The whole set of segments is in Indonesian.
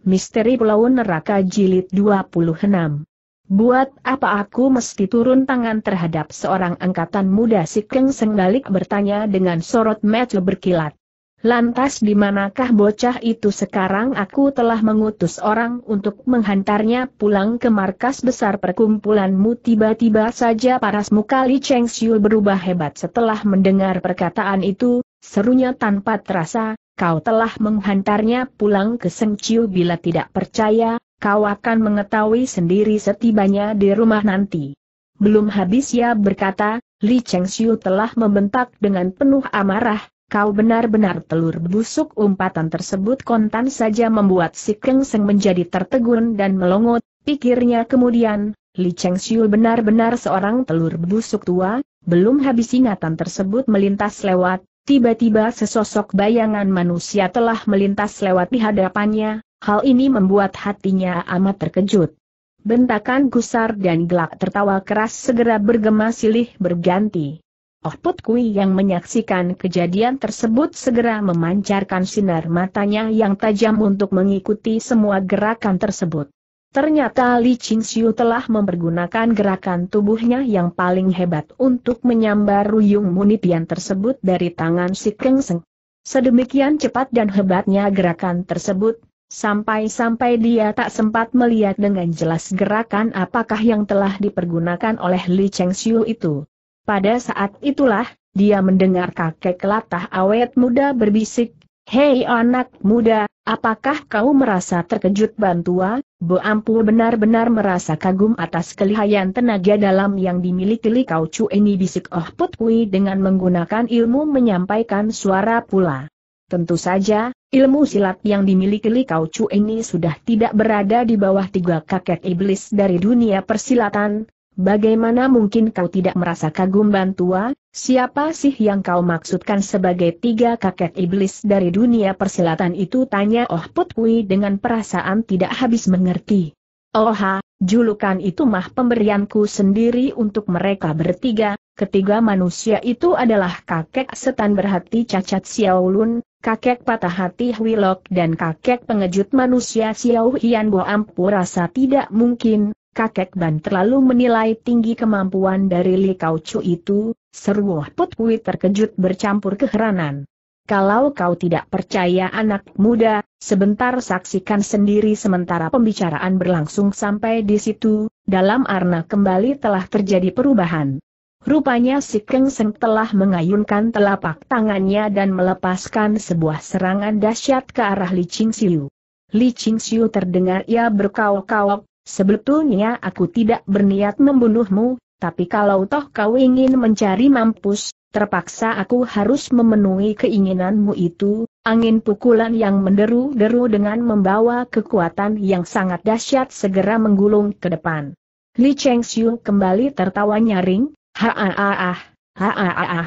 Misteri Pulau Neraka Jilid 26 Buat apa aku mesti turun tangan terhadap seorang angkatan muda si Keng Senggalik bertanya dengan sorot mata berkilat. Lantas di manakah bocah itu sekarang aku telah mengutus orang untuk menghantarnya pulang ke markas besar perkumpulanmu tiba-tiba saja paras muka Li Cheng Xiu berubah hebat setelah mendengar perkataan itu, serunya tanpa terasa, kau telah menghantarnya pulang ke Sengciu bila tidak percaya, kau akan mengetahui sendiri setibanya di rumah nanti. Belum habis ia berkata, Li Chengxiu telah membentak dengan penuh amarah, kau benar-benar telur busuk umpatan tersebut kontan saja membuat si Keng menjadi tertegun dan melongot, pikirnya kemudian, Li Chengxiu benar-benar seorang telur busuk tua, belum habis ingatan tersebut melintas lewat, Tiba-tiba sesosok bayangan manusia telah melintas lewat di hadapannya, hal ini membuat hatinya amat terkejut. Bentakan gusar dan gelak tertawa keras segera bergema silih berganti. Oh Put Kui yang menyaksikan kejadian tersebut segera memancarkan sinar matanya yang tajam untuk mengikuti semua gerakan tersebut. Ternyata Li Xiu telah mempergunakan gerakan tubuhnya yang paling hebat untuk menyambar Ruyung Munipian tersebut dari tangan si Kengseng. Sedemikian cepat dan hebatnya gerakan tersebut, sampai-sampai dia tak sempat melihat dengan jelas gerakan apakah yang telah dipergunakan oleh Li Xiu itu. Pada saat itulah, dia mendengar kakek latah awet muda berbisik, Hei anak muda, Apakah kau merasa terkejut Bantua? Bo Ampu benar-benar merasa kagum atas kelihayan tenaga dalam yang dimiliki Li Kau Chu ini bisik Oh Put Kui dengan menggunakan ilmu menyampaikan suara pula. Tentu saja, ilmu silat yang dimiliki Li Kau Chu ini sudah tidak berada di bawah tiga kakek iblis dari dunia persilatan, Bagaimana mungkin kau tidak merasa kagum bantua, siapa sih yang kau maksudkan sebagai tiga kakek iblis dari dunia persilatan itu tanya Oh Put dengan perasaan tidak habis mengerti. Oh ha, julukan itu mah pemberianku sendiri untuk mereka bertiga, ketiga manusia itu adalah kakek setan berhati cacat Lun, kakek patah hati Lok dan kakek pengejut manusia Xiao Hian Bo rasa tidak mungkin, kakek Ban terlalu menilai tinggi kemampuan dari Li Kau Chu itu, seru Put Kui terkejut bercampur keheranan. Kalau kau tidak percaya anak muda, sebentar saksikan sendiri sementara pembicaraan berlangsung sampai di situ, dalam arna kembali telah terjadi perubahan. Rupanya si Keng Seng telah mengayunkan telapak tangannya dan melepaskan sebuah serangan dahsyat ke arah Li Ching Siu. Li Ching Siu terdengar ia berkaok-kaok, Sebetulnya aku tidak berniat membunuhmu, tapi kalau toh kau ingin mencari mampus, terpaksa aku harus memenuhi keinginanmu itu, angin pukulan yang menderu-deru dengan membawa kekuatan yang sangat dahsyat segera menggulung ke depan. Li Cheng Xiu kembali tertawa nyaring, ha ha ha ha ha ha ha.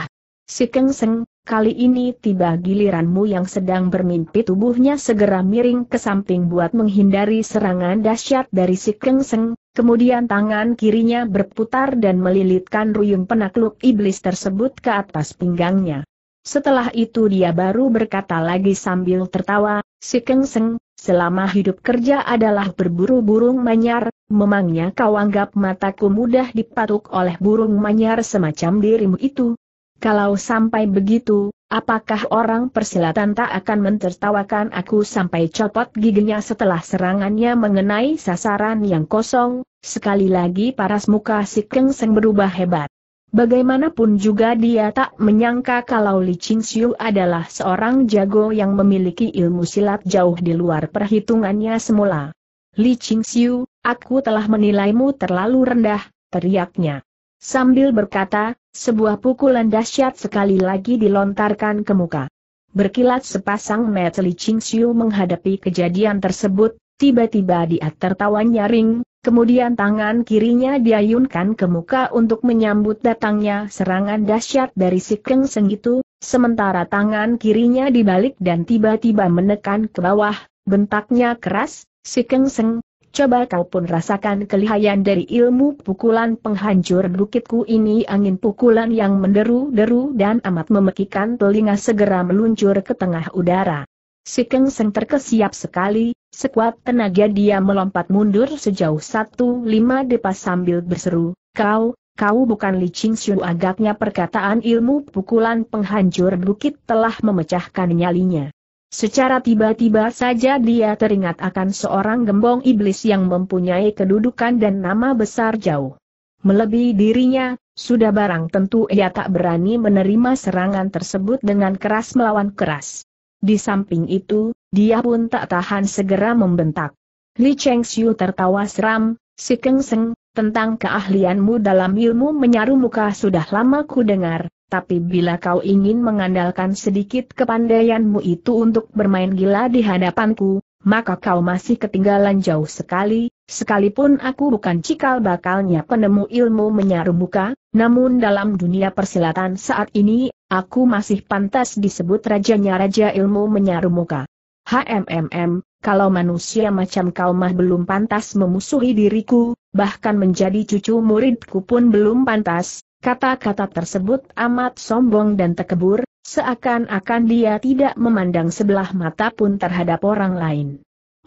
Si Keng Seng, Kali ini tiba giliranmu yang sedang bermimpi tubuhnya segera miring ke samping buat menghindari serangan dahsyat dari si Kengseng, kemudian tangan kirinya berputar dan melilitkan ruyung penakluk iblis tersebut ke atas pinggangnya. Setelah itu dia baru berkata lagi sambil tertawa, si Kengseng, selama hidup kerja adalah berburu burung manyar, memangnya kau anggap mataku mudah dipatuk oleh burung manyar semacam dirimu itu? Kalau sampai begitu, apakah orang persilatan tak akan mentertawakan aku sampai copot giginya setelah serangannya mengenai sasaran yang kosong? Sekali lagi paras muka si Kengseng berubah hebat. Bagaimanapun juga dia tak menyangka kalau Li Qingxiu adalah seorang jago yang memiliki ilmu silat jauh di luar perhitungannya semula. Li Qingxiu, aku telah menilaimu terlalu rendah, teriaknya. Sambil berkata, sebuah pukulan dahsyat sekali lagi dilontarkan ke muka. Berkilat sepasang mata Li Qingxiu menghadapi kejadian tersebut, tiba-tiba dia tertawa nyaring, kemudian tangan kirinya diayunkan ke muka untuk menyambut datangnya serangan dahsyat dari si Keng Seng itu, sementara tangan kirinya dibalik dan tiba-tiba menekan ke bawah, bentaknya keras, si Keng Seng, Coba kau pun rasakan kelihayan dari ilmu pukulan penghancur bukitku ini angin pukulan yang menderu-deru dan amat memekikan telinga segera meluncur ke tengah udara. Si Keng Seng terkesiap sekali, sekuat tenaga dia melompat mundur sejauh satu lima depa sambil berseru, kau, kau bukan Li Ching Xiu agaknya perkataan ilmu pukulan penghancur bukit telah memecahkan nyalinya. Secara tiba-tiba saja dia teringat akan seorang gembong iblis yang mempunyai kedudukan dan nama besar jauh. Melebihi dirinya, sudah barang tentu ia tak berani menerima serangan tersebut dengan keras melawan keras. Di samping itu, dia pun tak tahan segera membentak. Li Cheng Xiu tertawa seram, si Keng Seng, tentang keahlianmu dalam ilmu menyaru muka sudah lama ku dengar, tapi bila kau ingin mengandalkan sedikit kepandaianmu itu untuk bermain gila di hadapanku, maka kau masih ketinggalan jauh sekali, sekalipun aku bukan cikal bakalnya penemu ilmu menyarumuka, buka, namun dalam dunia persilatan saat ini, aku masih pantas disebut rajanya raja ilmu menyarumuka. muka. HMMM, kalau manusia macam kau mah belum pantas memusuhi diriku, bahkan menjadi cucu muridku pun belum pantas, Kata-kata tersebut amat sombong dan tekebur, seakan-akan dia tidak memandang sebelah mata pun terhadap orang lain.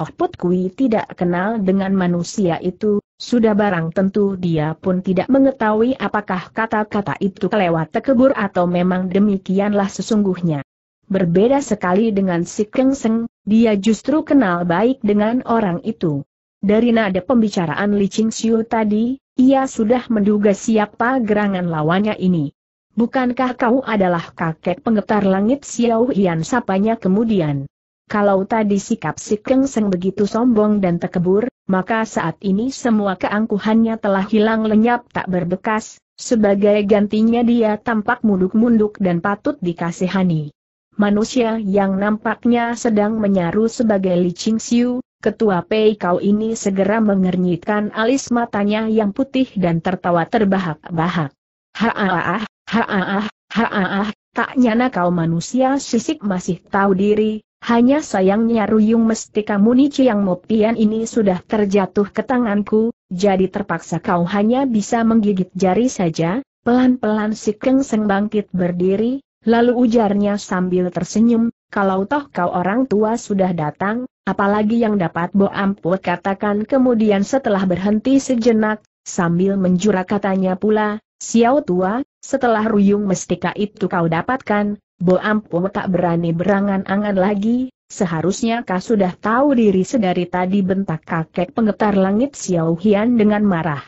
Oh Put Kui tidak kenal dengan manusia itu, sudah barang tentu dia pun tidak mengetahui apakah kata-kata itu kelewat tekebur atau memang demikianlah sesungguhnya. Berbeda sekali dengan si Keng Seng, dia justru kenal baik dengan orang itu. Dari nada pembicaraan Li Ching Siu tadi, ia sudah menduga siapa gerangan lawannya ini. Bukankah kau adalah kakek penggetar langit Xiao Hian sapanya kemudian. Kalau tadi sikap si Kengseng begitu sombong dan tekebur, maka saat ini semua keangkuhannya telah hilang lenyap tak berbekas, sebagai gantinya dia tampak munduk-munduk dan patut dikasihani. Manusia yang nampaknya sedang menyaru sebagai licin siu, Ketua Pei Kau ini segera mengernyitkan alis matanya yang putih dan tertawa terbahak-bahak. Haaah, haaah, haaah, tak nyana kau manusia sisik masih tahu diri, hanya sayangnya Ruyung mesti kamu Munici yang mopian ini sudah terjatuh ke tanganku, jadi terpaksa kau hanya bisa menggigit jari saja, pelan-pelan si Keng Seng bangkit berdiri, lalu ujarnya sambil tersenyum, kalau toh kau orang tua sudah datang, apalagi yang dapat Bo ampuh katakan kemudian setelah berhenti sejenak, sambil menjura katanya pula, Siau tua, setelah ruyung mestika itu kau dapatkan, Bo ampuh tak berani berangan-angan lagi, seharusnya kau sudah tahu diri sedari tadi bentak kakek pengetar langit Siau Hian dengan marah.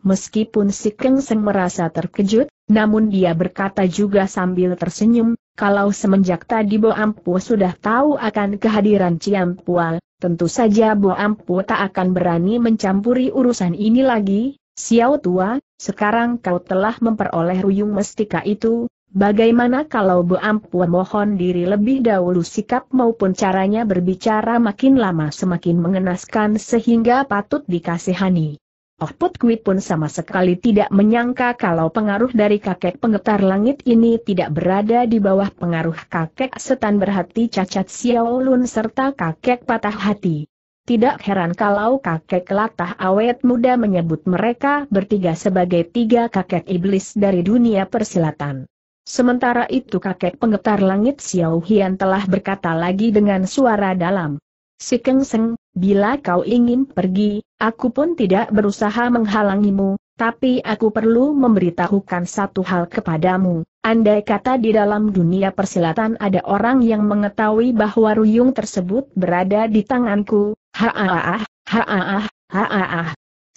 Meskipun si Keng Seng merasa terkejut, namun dia berkata juga sambil tersenyum, kalau semenjak tadi Bo Ampu sudah tahu akan kehadiran Ciam Pual, tentu saja Bo Ampu tak akan berani mencampuri urusan ini lagi. Xiao tua, sekarang kau telah memperoleh ruyung mestika itu, bagaimana kalau Bo Ampu mohon diri lebih dahulu sikap maupun caranya berbicara makin lama semakin mengenaskan sehingga patut dikasihani. Oh Put Kui pun sama sekali tidak menyangka kalau pengaruh dari kakek penggetar langit ini tidak berada di bawah pengaruh kakek setan berhati cacat Xiao Lun serta kakek patah hati. Tidak heran kalau kakek latah awet muda menyebut mereka bertiga sebagai tiga kakek iblis dari dunia persilatan. Sementara itu kakek penggetar langit Xiao Hian telah berkata lagi dengan suara dalam. Si Kengseng, bila kau ingin pergi, aku pun tidak berusaha menghalangimu, tapi aku perlu memberitahukan satu hal kepadamu. Andai kata di dalam dunia persilatan ada orang yang mengetahui bahwa ruyung tersebut berada di tanganku, haaah, haaah, haaah.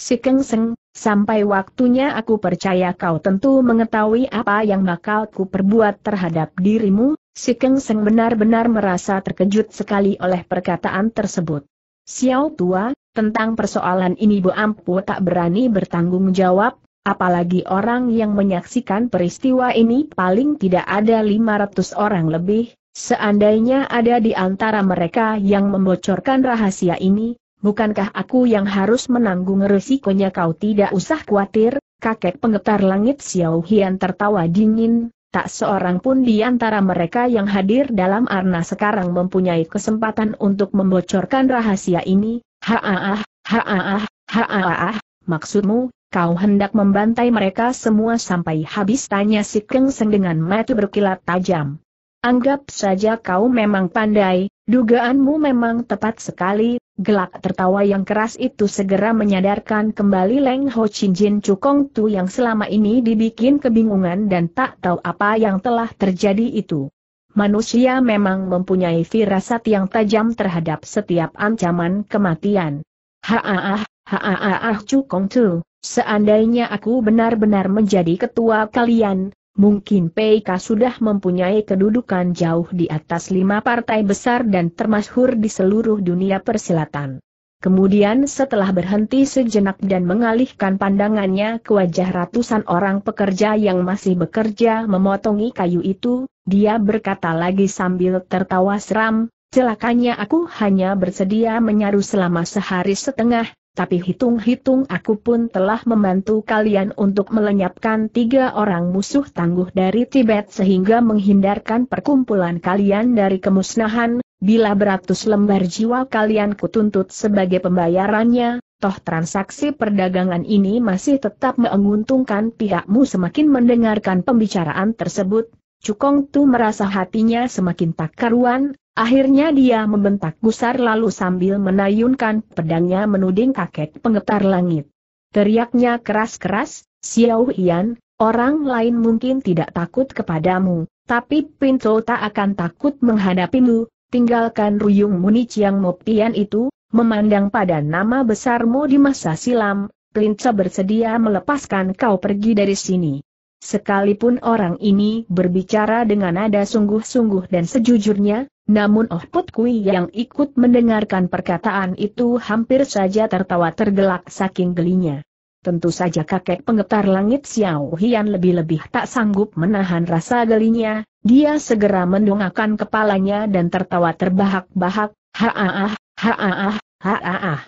Si Kengseng, sampai waktunya aku percaya kau tentu mengetahui apa yang bakal ku perbuat terhadap dirimu, Si Keng Seng benar-benar merasa terkejut sekali oleh perkataan tersebut. Xiao Tua, tentang persoalan ini Bu Ampu tak berani bertanggung jawab, apalagi orang yang menyaksikan peristiwa ini paling tidak ada 500 orang lebih, seandainya ada di antara mereka yang membocorkan rahasia ini, bukankah aku yang harus menanggung resikonya kau tidak usah khawatir, kakek penggetar langit Xiao Hian tertawa dingin, Tak seorang pun di antara mereka yang hadir dalam arna sekarang mempunyai kesempatan untuk membocorkan rahasia ini. Haaah, haaah, haaah, maksudmu, kau hendak membantai mereka semua sampai habis tanya si Kengseng dengan mata berkilat tajam. Anggap saja kau memang pandai, dugaanmu memang tepat sekali, Gelak tertawa yang keras itu segera menyadarkan kembali Leng Ho Chin Jin Chu Kong Tu yang selama ini dibikin kebingungan dan tak tahu apa yang telah terjadi itu. Manusia memang mempunyai firasat yang tajam terhadap setiap ancaman kematian. Haaah, haaah ah Kong Tu, seandainya aku benar-benar menjadi ketua kalian, Mungkin PIK sudah mempunyai kedudukan jauh di atas lima partai besar dan termasyhur di seluruh dunia persilatan. Kemudian setelah berhenti sejenak dan mengalihkan pandangannya ke wajah ratusan orang pekerja yang masih bekerja memotongi kayu itu, dia berkata lagi sambil tertawa seram, celakanya aku hanya bersedia menyaru selama sehari setengah, tapi hitung-hitung aku pun telah membantu kalian untuk melenyapkan tiga orang musuh tangguh dari Tibet sehingga menghindarkan perkumpulan kalian dari kemusnahan, bila beratus lembar jiwa kalian kutuntut sebagai pembayarannya, toh transaksi perdagangan ini masih tetap menguntungkan pihakmu semakin mendengarkan pembicaraan tersebut, Cukong Tu merasa hatinya semakin tak karuan, Akhirnya dia membentak gusar lalu sambil menayunkan pedangnya menuding kakek pengetar langit. Teriaknya keras-keras, Xiao Ian, orang lain mungkin tidak takut kepadamu, tapi Pinto tak akan takut menghadapimu, tinggalkan ruyung muni Chiang Mopian itu, memandang pada nama besarmu di masa silam, Pinto bersedia melepaskan kau pergi dari sini. Sekalipun orang ini berbicara dengan nada sungguh-sungguh dan sejujurnya, namun Oh Put Kui yang ikut mendengarkan perkataan itu hampir saja tertawa tergelak saking gelinya. Tentu saja kakek pengetar langit Xiao Hian lebih-lebih tak sanggup menahan rasa gelinya, dia segera mendongakkan kepalanya dan tertawa terbahak-bahak, haaah, haaah, ah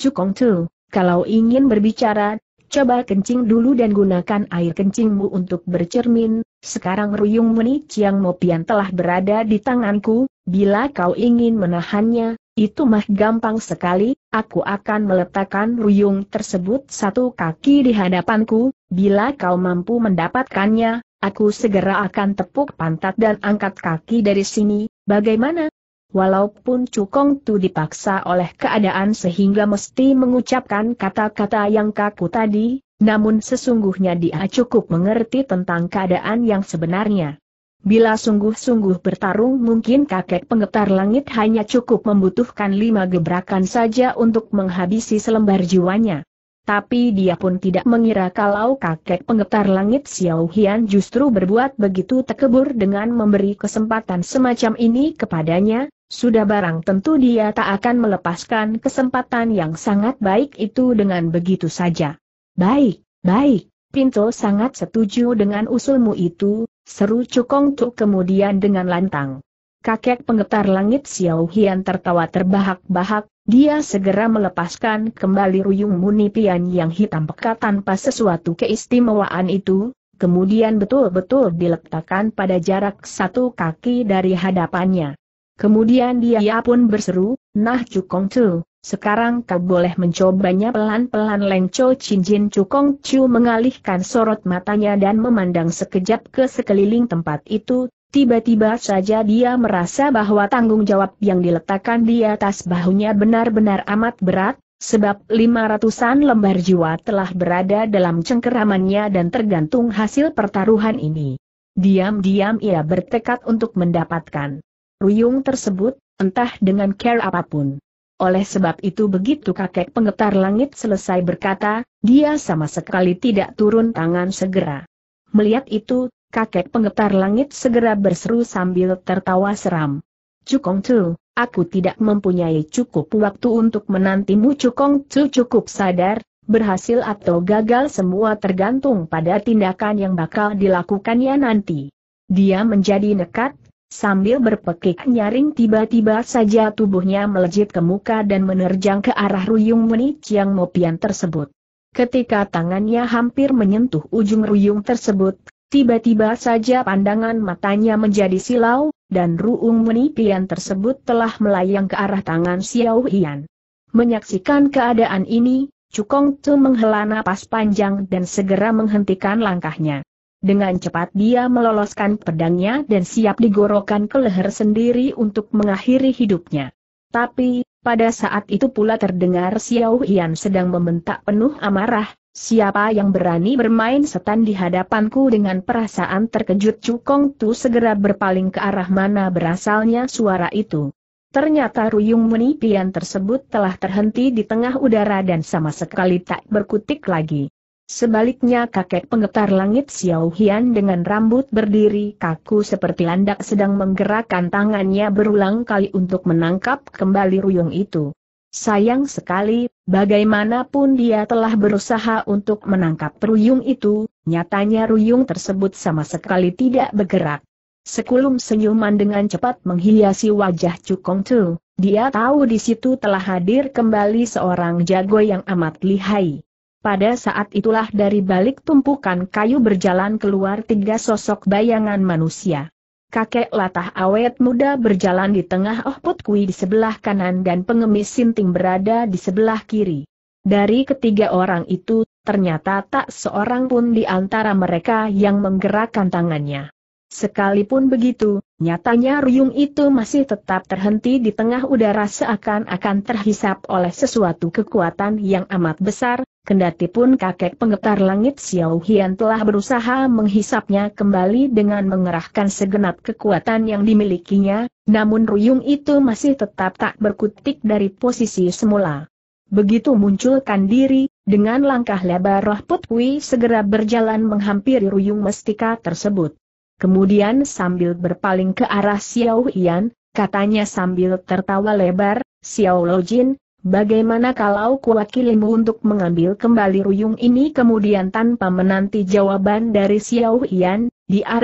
Cukong Tu, kalau ingin berbicara, coba kencing dulu dan gunakan air kencingmu untuk bercermin, sekarang Ruyung Muni Chiang Mopian telah berada di tanganku, bila kau ingin menahannya, itu mah gampang sekali, aku akan meletakkan Ruyung tersebut satu kaki di hadapanku, bila kau mampu mendapatkannya, aku segera akan tepuk pantat dan angkat kaki dari sini, bagaimana? Walaupun Cukong Tu dipaksa oleh keadaan sehingga mesti mengucapkan kata-kata yang kaku tadi, namun sesungguhnya dia cukup mengerti tentang keadaan yang sebenarnya. Bila sungguh-sungguh bertarung mungkin kakek pengetar langit hanya cukup membutuhkan lima gebrakan saja untuk menghabisi selembar jiwanya. Tapi dia pun tidak mengira kalau kakek pengetar langit Xiao Hian justru berbuat begitu tekebur dengan memberi kesempatan semacam ini kepadanya, sudah barang tentu dia tak akan melepaskan kesempatan yang sangat baik itu dengan begitu saja. Baik, baik, Pinto sangat setuju dengan usulmu itu, seru Cukong Tu kemudian dengan lantang. Kakek pengetar langit Xiao Hian tertawa terbahak-bahak, dia segera melepaskan kembali ruyung munipian yang hitam pekat tanpa sesuatu keistimewaan itu, kemudian betul-betul diletakkan pada jarak satu kaki dari hadapannya. Kemudian dia pun berseru, Nah Cukong Tu. Sekarang kau boleh mencobanya pelan-pelan Leng Cho Chin Jin Cukong Chu mengalihkan sorot matanya dan memandang sekejap ke sekeliling tempat itu, tiba-tiba saja dia merasa bahwa tanggung jawab yang diletakkan di atas bahunya benar-benar amat berat, sebab lima ratusan lembar jiwa telah berada dalam cengkeramannya dan tergantung hasil pertaruhan ini. Diam-diam ia bertekad untuk mendapatkan ruyung tersebut, entah dengan care apapun. Oleh sebab itu begitu kakek pengetar langit selesai berkata, dia sama sekali tidak turun tangan segera. Melihat itu, kakek pengetar langit segera berseru sambil tertawa seram. Cukong tu, aku tidak mempunyai cukup waktu untuk menantimu Cukong tu cukup sadar, berhasil atau gagal semua tergantung pada tindakan yang bakal dilakukannya nanti. Dia menjadi nekat, Sambil berpekik nyaring tiba-tiba saja tubuhnya melejit ke muka dan menerjang ke arah Ruyung Menik yang Mopian tersebut. Ketika tangannya hampir menyentuh ujung Ruyung tersebut, tiba-tiba saja pandangan matanya menjadi silau, dan Ruung Menipian tersebut telah melayang ke arah tangan Xiao Hian. Menyaksikan keadaan ini, Cukong Tu menghela napas panjang dan segera menghentikan langkahnya. Dengan cepat dia meloloskan pedangnya dan siap digorokan ke leher sendiri untuk mengakhiri hidupnya. Tapi, pada saat itu pula terdengar Xiao Hian sedang membentak penuh amarah, siapa yang berani bermain setan di hadapanku dengan perasaan terkejut Cukong Tu segera berpaling ke arah mana berasalnya suara itu. Ternyata ruyung menipian tersebut telah terhenti di tengah udara dan sama sekali tak berkutik lagi. Sebaliknya kakek penggetar langit Xiao Hian dengan rambut berdiri kaku seperti landak sedang menggerakkan tangannya berulang kali untuk menangkap kembali ruyung itu. Sayang sekali, bagaimanapun dia telah berusaha untuk menangkap ruyung itu, nyatanya ruyung tersebut sama sekali tidak bergerak. Sekulum senyuman dengan cepat menghiasi wajah Cukong Tu, dia tahu di situ telah hadir kembali seorang jago yang amat lihai. Pada saat itulah dari balik tumpukan kayu berjalan keluar tiga sosok bayangan manusia. Kakek latah awet muda berjalan di tengah Oh Put Kui di sebelah kanan dan pengemis Sinting berada di sebelah kiri. Dari ketiga orang itu, ternyata tak seorang pun di antara mereka yang menggerakkan tangannya. Sekalipun begitu, nyatanya ruyung itu masih tetap terhenti di tengah udara seakan-akan terhisap oleh sesuatu kekuatan yang amat besar, Kendati pun kakek penggetar langit Xiao Hian telah berusaha menghisapnya kembali dengan mengerahkan segenap kekuatan yang dimilikinya, namun ruyung itu masih tetap tak berkutik dari posisi semula. Begitu munculkan diri, dengan langkah lebar roh Putwi segera berjalan menghampiri ruyung mestika tersebut. Kemudian sambil berpaling ke arah Xiao Hian, katanya sambil tertawa lebar, Xiao Lo Jin, Bagaimana kalau kuwakilimu untuk mengambil kembali ruyung ini kemudian tanpa menanti jawaban dari Xiao Hian, dia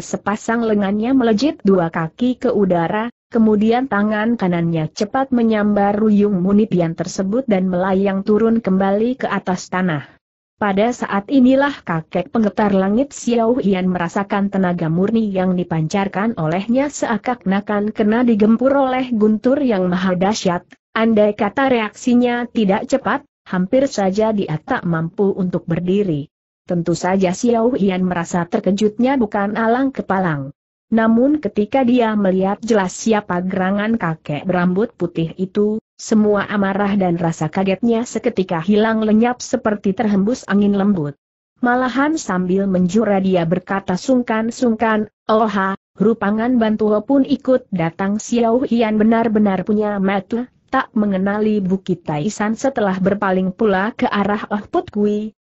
sepasang lengannya melejit dua kaki ke udara, kemudian tangan kanannya cepat menyambar ruyung munipian tersebut dan melayang turun kembali ke atas tanah. Pada saat inilah kakek penggetar langit Xiao Hian merasakan tenaga murni yang dipancarkan olehnya seakan-akan kena digempur oleh guntur yang maha dahsyat, Andai kata reaksinya tidak cepat, hampir saja dia tak mampu untuk berdiri. Tentu saja Xiao Hian merasa terkejutnya bukan alang kepalang. Namun ketika dia melihat jelas siapa gerangan kakek berambut putih itu, semua amarah dan rasa kagetnya seketika hilang lenyap seperti terhembus angin lembut. Malahan sambil menjura dia berkata sungkan-sungkan, Oha, rupangan bantuho pun ikut datang Xiao Hian benar-benar punya mata tak mengenali Bukit Taisan setelah berpaling pula ke arah Oh Put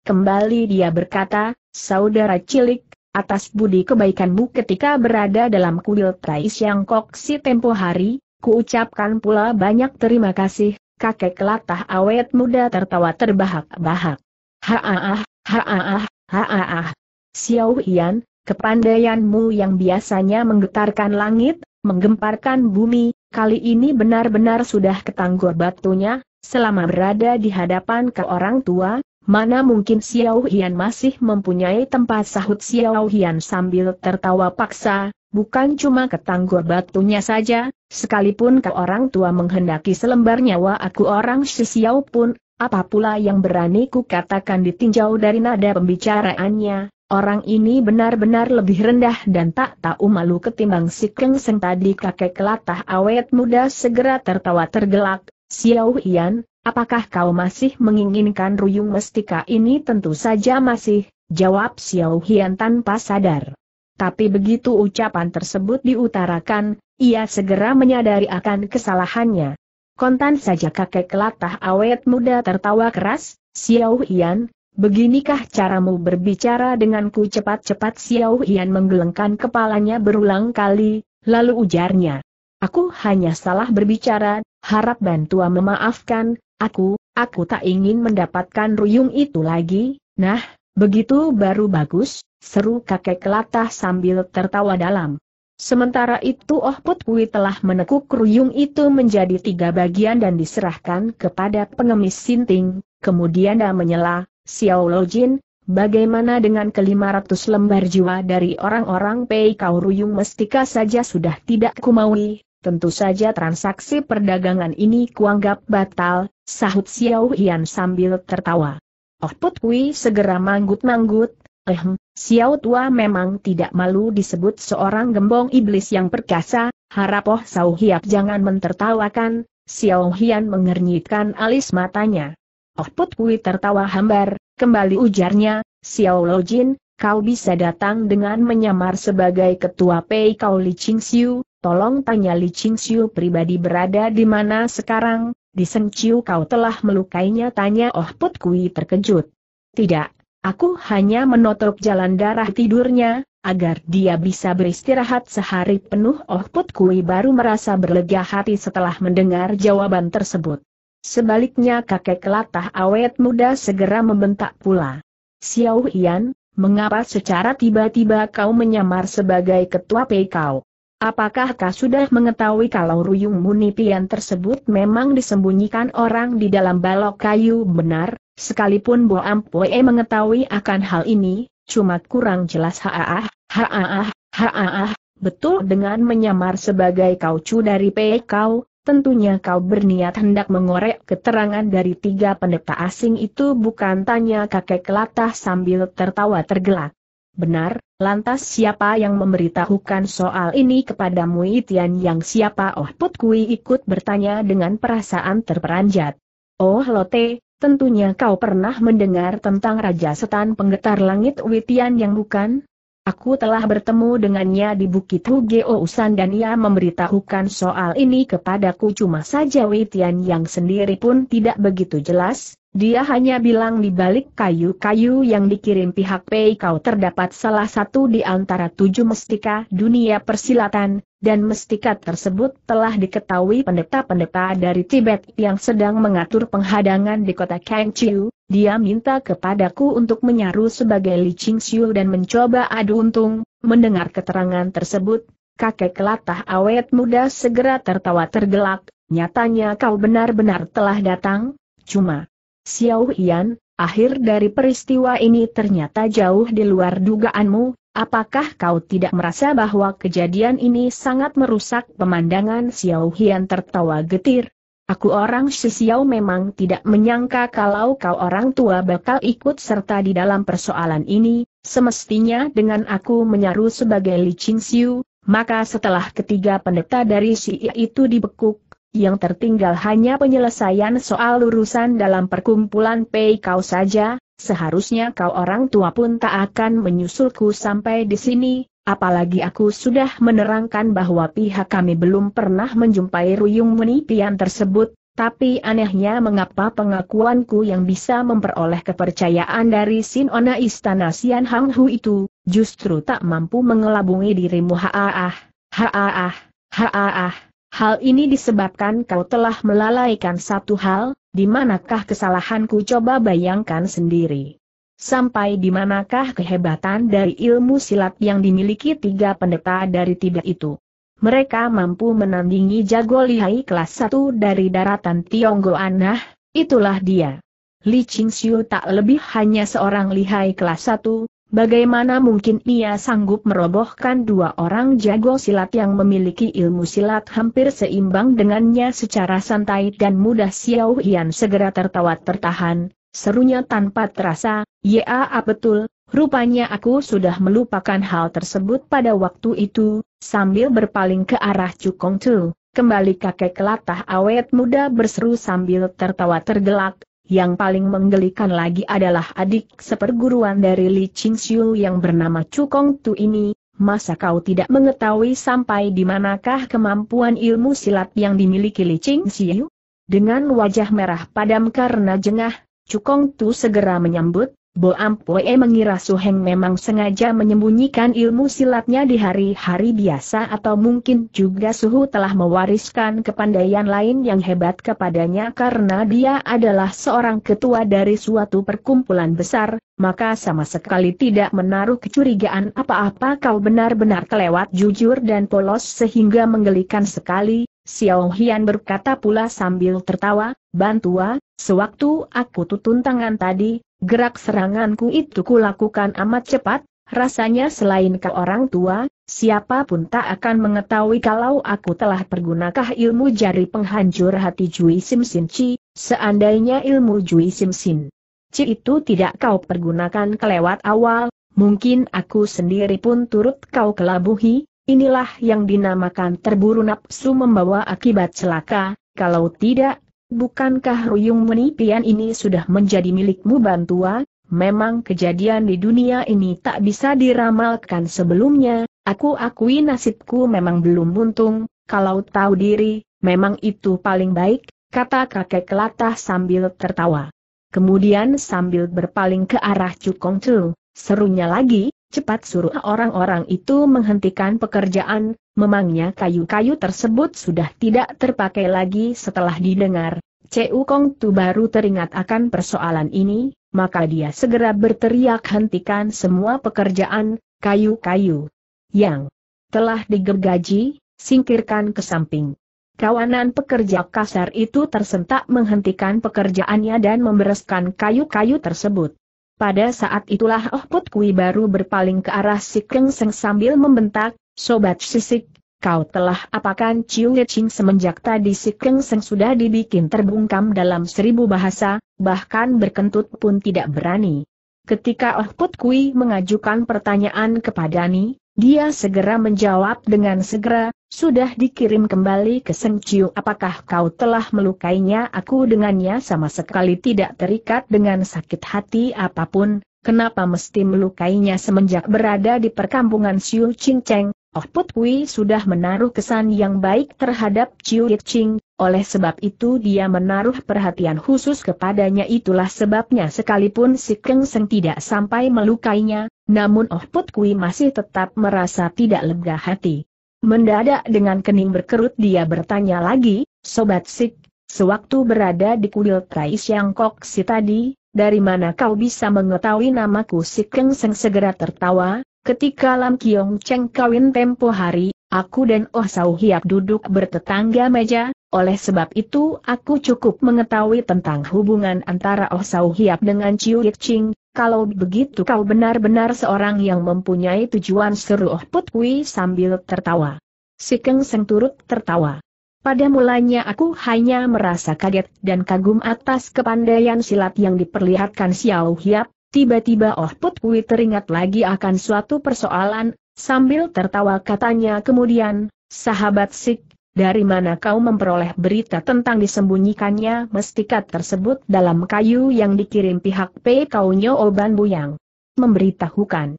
kembali dia berkata, saudara cilik, atas budi kebaikanmu ketika berada dalam kuil Tais yang Kok si tempo hari, kuucapkan pula banyak terima kasih, kakek kelatah awet muda tertawa terbahak-bahak. Haaah, haaah, haaah. Xiao Hian, kepandaianmu yang biasanya menggetarkan langit, menggemparkan bumi, Kali ini benar-benar sudah ketanggor batunya, selama berada di hadapan ke orang tua, mana mungkin Xiao Hian masih mempunyai tempat sahut Xiao Hian sambil tertawa paksa, bukan cuma ketanggor batunya saja, sekalipun ke orang tua menghendaki selembar nyawa aku orang si Xiao pun apa pula yang berani ku katakan ditinjau dari nada pembicaraannya, Orang ini benar-benar lebih rendah dan tak tahu malu ketimbang si Kengseng tadi kakek kelatah awet muda segera tertawa tergelak, Xiao Yan, apakah kau masih menginginkan ruyung mestika ini tentu saja masih, jawab Xiao Yan tanpa sadar. Tapi begitu ucapan tersebut diutarakan, ia segera menyadari akan kesalahannya. Kontan saja kakek kelatah awet muda tertawa keras, Xiao Yan, Beginikah caramu berbicara denganku cepat-cepat Xiao Hian menggelengkan kepalanya berulang kali, lalu ujarnya. Aku hanya salah berbicara, harap bantua memaafkan, aku, aku tak ingin mendapatkan ruyung itu lagi, nah, begitu baru bagus, seru kakek kelatah sambil tertawa dalam. Sementara itu Oh Put Kui telah menekuk ruyung itu menjadi tiga bagian dan diserahkan kepada pengemis sinting, kemudian dia menyela, Xiao Lo Jin, bagaimana dengan kelima ratus lembar jiwa dari orang-orang Pei Kau Ruyung Mestika saja sudah tidak kumaui, tentu saja transaksi perdagangan ini kuanggap batal, sahut Xiao Hian sambil tertawa. Oh Put Kui segera manggut-manggut, Eh, Xiao Tua memang tidak malu disebut seorang gembong iblis yang perkasa, harap Oh Sau Hiap jangan mentertawakan, Xiao Hian mengernyitkan alis matanya. Oh Put Kui tertawa hambar, kembali ujarnya, Xiao Lo Jin, kau bisa datang dengan menyamar sebagai ketua Pei Kau Li Ching Siu, tolong tanya Li Ching Siu pribadi berada di mana sekarang, di Seng Chiu kau telah melukainya tanya Oh Put Kui terkejut. Tidak, aku hanya menotok jalan darah tidurnya, agar dia bisa beristirahat sehari penuh Oh Put Kui baru merasa berlega hati setelah mendengar jawaban tersebut. Sebaliknya kakek latah awet muda segera membentak pula. Xiao Ian, mengapa secara tiba-tiba kau menyamar sebagai ketua Peikau? Apakah kau sudah mengetahui kalau ruyung muni tersebut memang disembunyikan orang di dalam balok kayu benar? Sekalipun Bo Ampoe mengetahui akan hal ini, cuma kurang jelas haaah, haaah, haaah, betul dengan menyamar sebagai kaucu dari Peikau, Tentunya kau berniat hendak mengorek keterangan dari tiga pendeta asing itu bukan tanya kakek kelatah sambil tertawa tergelak. Benar, lantas siapa yang memberitahukan soal ini kepadamu Itian yang siapa Oh Put Kui ikut bertanya dengan perasaan terperanjat. Oh Lote, tentunya kau pernah mendengar tentang Raja Setan Penggetar Langit Witian yang bukan? Aku telah bertemu dengannya di Bukit Usan dan ia memberitahukan soal ini kepadaku cuma saja Wei Tian yang sendiri pun tidak begitu jelas, dia hanya bilang di balik kayu-kayu yang dikirim pihak Pei Kau terdapat salah satu di antara tujuh mestika dunia persilatan, dan mestika tersebut telah diketahui pendeta-pendeta dari Tibet yang sedang mengatur penghadangan di kota Kangchiu, dia minta kepadaku untuk menyaru sebagai Li Qingxiu dan mencoba adu untung, mendengar keterangan tersebut, kakek kelatah awet muda segera tertawa tergelak, nyatanya kau benar-benar telah datang, cuma Xiao Yan, akhir dari peristiwa ini ternyata jauh di luar dugaanmu, Apakah kau tidak merasa bahwa kejadian ini sangat merusak pemandangan Xiao Hian tertawa getir? Aku orang si Xiao memang tidak menyangka kalau kau orang tua bakal ikut serta di dalam persoalan ini, semestinya dengan aku menyaru sebagai Li Qing Xiu, maka setelah ketiga pendeta dari si I itu dibekuk, yang tertinggal hanya penyelesaian soal urusan dalam perkumpulan Pei Kau saja, Seharusnya kau orang tua pun tak akan menyusulku sampai di sini, apalagi aku sudah menerangkan bahwa pihak kami belum pernah menjumpai Ruyung Menipian tersebut, tapi anehnya mengapa pengakuanku yang bisa memperoleh kepercayaan dari Sinona Istana Sian Hang Hu itu, justru tak mampu mengelabungi dirimu haaah, haaah, haaah. Hal ini disebabkan kau telah melalaikan satu hal, di manakah kesalahanku coba bayangkan sendiri. Sampai di manakah kehebatan dari ilmu silat yang dimiliki tiga pendeta dari Tibet itu. Mereka mampu menandingi jago lihai kelas satu dari daratan Tionggo Anah, itulah dia. Li Qingxiu tak lebih hanya seorang lihai kelas satu. Bagaimana mungkin ia sanggup merobohkan dua orang jago silat yang memiliki ilmu silat hampir seimbang dengannya secara santai dan mudah Xiao Hian segera tertawa tertahan, serunya tanpa terasa, ya betul, rupanya aku sudah melupakan hal tersebut pada waktu itu, sambil berpaling ke arah Cukong Tu. Kembali kakek kelatah awet muda berseru sambil tertawa tergelak, yang paling menggelikan lagi adalah adik seperguruan dari Li Ching Xiu yang bernama Cukong Tu ini, masa kau tidak mengetahui sampai di manakah kemampuan ilmu silat yang dimiliki Li Ching Xiu? Dengan wajah merah padam karena jengah, Cukong Tu segera menyambut, Boam Poe mengira Suheng memang sengaja menyembunyikan ilmu silatnya di hari-hari biasa atau mungkin juga Suhu telah mewariskan kepandaian lain yang hebat kepadanya karena dia adalah seorang ketua dari suatu perkumpulan besar, maka sama sekali tidak menaruh kecurigaan apa-apa kau benar-benar kelewat jujur dan polos sehingga menggelikan sekali, Xiao Hian berkata pula sambil tertawa, Bantua, sewaktu aku tutun tangan tadi, gerak seranganku itu kulakukan amat cepat, rasanya selain ke orang tua, siapapun tak akan mengetahui kalau aku telah pergunakah ilmu jari penghancur hati Jui Sim Sin Chi, seandainya ilmu Jui Sim Sin Chi itu tidak kau pergunakan kelewat awal, mungkin aku sendiri pun turut kau kelabuhi, Inilah yang dinamakan terburu nafsu membawa akibat celaka, kalau tidak, bukankah ruyung menipian ini sudah menjadi milikmu bantua? Memang kejadian di dunia ini tak bisa diramalkan sebelumnya, aku akui nasibku memang belum untung, kalau tahu diri, memang itu paling baik, kata kakek kelatah sambil tertawa. Kemudian sambil berpaling ke arah Cukong Chu, serunya lagi, cepat suruh orang-orang itu menghentikan pekerjaan, memangnya kayu-kayu tersebut sudah tidak terpakai lagi setelah didengar. Cu Kong Tu baru teringat akan persoalan ini, maka dia segera berteriak hentikan semua pekerjaan, kayu-kayu yang telah digergaji, singkirkan ke samping. Kawanan pekerja kasar itu tersentak menghentikan pekerjaannya dan membereskan kayu-kayu tersebut. Pada saat itulah Oh Put Kui baru berpaling ke arah si Keng sambil membentak, Sobat Sisik, kau telah apakan Ciu Lecing semenjak tadi si Keng sudah dibikin terbungkam dalam seribu bahasa, bahkan berkentut pun tidak berani. Ketika Oh Put Kui mengajukan pertanyaan kepada Ni, dia segera menjawab dengan segera, sudah dikirim kembali ke Seng Chiu apakah kau telah melukainya aku dengannya sama sekali tidak terikat dengan sakit hati apapun, kenapa mesti melukainya semenjak berada di perkampungan Siu Ching Cheng, Oh Put Hui sudah menaruh kesan yang baik terhadap Chiu Yit Ching, oleh sebab itu dia menaruh perhatian khusus kepadanya itulah sebabnya sekalipun si Keng Seng tidak sampai melukainya, namun Oh Put Hui masih tetap merasa tidak lega hati. Mendadak dengan kening berkerut dia bertanya lagi, Sobat Sik, sewaktu berada di kuil Trai Kok Si tadi, dari mana kau bisa mengetahui namaku Sikeng? Keng Seng segera tertawa, ketika Lam Kiong Cheng kawin tempo hari, aku dan Oh Sau Hiap duduk bertetangga meja, oleh sebab itu aku cukup mengetahui tentang hubungan antara Oh Sau Hiap dengan Chiu Yik Ching, kalau begitu kau benar-benar seorang yang mempunyai tujuan seru Oh Put Kui sambil tertawa. Si Keng Seng turut tertawa. Pada mulanya aku hanya merasa kaget dan kagum atas kepandaian silat yang diperlihatkan Xiao Hiap, tiba-tiba Oh Put Kui teringat lagi akan suatu persoalan, sambil tertawa katanya kemudian, sahabat Sik, dari mana kau memperoleh berita tentang disembunyikannya mestikat tersebut dalam kayu yang dikirim pihak P. Kaunyo Oban Buyang? Memberitahukan